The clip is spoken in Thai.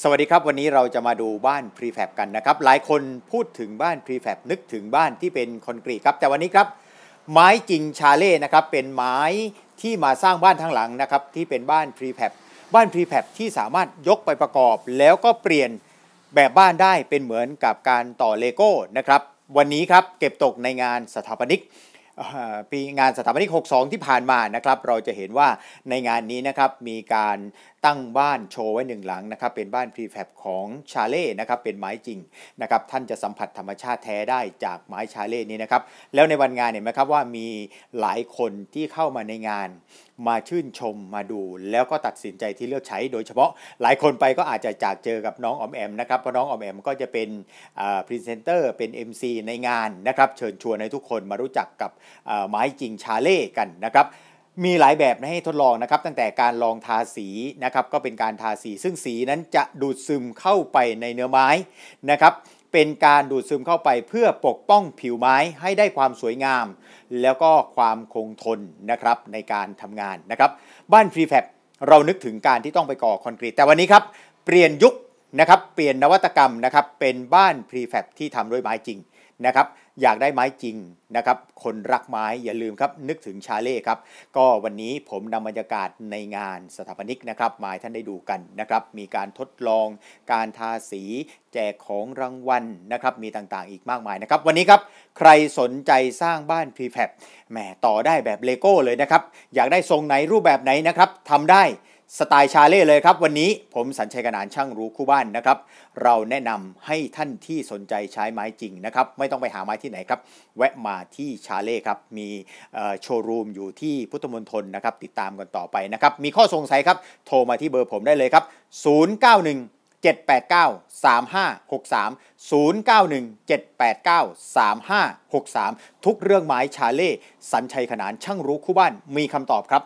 สวัสดีครับวันนี้เราจะมาดูบ้านพรีแฟบกันนะครับ หลายคนพูดถึงบ้านพรีแฟบนึกถึงบ้านที่เป็นคอนกรีตครับแต่วันนี้ครับ ไม้จริงชาเล่นะครับเป็นไม้ที่มาสร้างบ้านทั้งหลังนะครับ ที่เป็นบ้านพรีแฟบบ้านพรีแฟบที่สามารถยกไปประกอบ แล้วก็เปลี่ยนแบบบ้านได้เป็นเหมือนกับการต่อเลโก้นะครับ วันนี้ครับเก็บตกในงานสถาปนิก ปีงานสถาปนิก62 ที่ผ่านมานะครับเราจะเห็นว่าในงานนี้นะครับมีการตั้งบ้านโชว์ไว้หนึ่งหลังนะครับเป็นบ้านพรีแฟบของชาเล่นะครับเป็นไม้จริงนะครับ ท่านจะสัมผัสธรรมชาติแท้ได้จากไม้ชาเล่นี้นะครับแล้วในวันงานเห็นไหมครับว่ามีหลายคนที่เข้ามาในงาน มาชื่นชมมาดูแล้วก็ตัดสินใจที่เลือกใช้โดยเฉพาะหลายคนไปก็อาจจะจากเจอกับน้องอมแอมนะครับเพราะน้องออมแอมก็จะเป็นพรีเซนเตอร์เป็น MC ในงานนะครับเชิญชวนให้ทุกคนมารู้จักกับไม้จริงชาเล่กันนะครับมีหลายแบบให้ทดลองนะครับตั้งแต่การลองทาสีนะครับก็เป็นการทาสี ซึ่งสีนั้นจะดูดซึมเข้าไปในเนื้อไม้นะครับเป็นการดูดซึมเข้าไปเพื่อปกป้องผิวไม้ให้ได้ความสวยงาม แล้วก็ความคงทนนะครับในการทำงานนะครับบ้านฟรีแฟบเรานึกถึงการที่ต้องไปก่อคอนกรีตแต่วันนี้ครับเปลี่ยนยุคนะครับเปลี่ยนนวัตกรรมนะครับเป็นบ้านพรีแฟบที่ทำด้วยไม้จริงนะครับอยากได้ไม้จริงนะครับคนรักไม้อย่าลืมครับนึกถึงชาเล่ครับก็วันนี้ผมนำบรรยากาศในงานสถาปนิกนะครับมาให้ท่านได้ดูกันนะครับมีการทดลองการทาสี แจกของรางวัลนะครับมีต่างๆอีกมากมายนะครับวันนี้ครับใครสนใจสร้างบ้านพรีแฟบแหมต่อได้แบบเลโก้เลยนะครับอยากได้ทรงไหนรูปแบบไหนนะครับทำได้สไตล์ชาเล่เลยครับวันนี้ผมสัญชัยกนานช่างรู้คู่บ้านนะครับเราแนะนำให้ท่านที่สนใจใช้ไม้จริงนะครับไม่ต้องไปหาไม้ที่ไหนครับแวะมาที่ชาเล่ครับมีโชว์รูมอยู่ที่พุทธมณฑลนะครับติดตามกันต่อไปนะครับมีข้อสงสัยครับโทรมาที่เบอร์ผมได้เลยครับ 091 789 3563 091 789 3563 ทุกเรื่องไม้ชาเล่สัญชัยขนานช่างรู้คู่บ้านมีคำตอบครับ